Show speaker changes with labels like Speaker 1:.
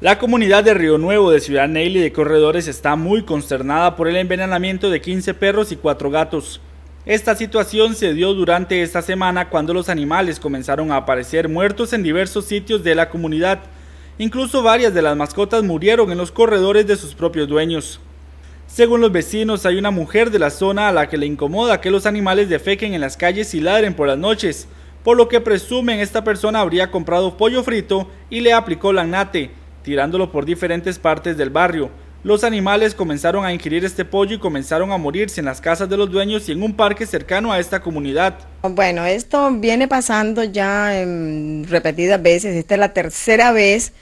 Speaker 1: La comunidad de Río Nuevo de Ciudad Neyli de Corredores está muy consternada por el envenenamiento de 15 perros y 4 gatos. Esta situación se dio durante esta semana cuando los animales comenzaron a aparecer muertos en diversos sitios de la comunidad. Incluso varias de las mascotas murieron en los corredores de sus propios dueños. Según los vecinos, hay una mujer de la zona a la que le incomoda que los animales defequen en las calles y ladren por las noches, por lo que presumen esta persona habría comprado pollo frito y le aplicó nate tirándolo por diferentes partes del barrio. Los animales comenzaron a ingerir este pollo y comenzaron a morirse en las casas de los dueños y en un parque cercano a esta comunidad.
Speaker 2: Bueno, esto viene pasando ya en em, repetidas veces. Esta es la tercera vez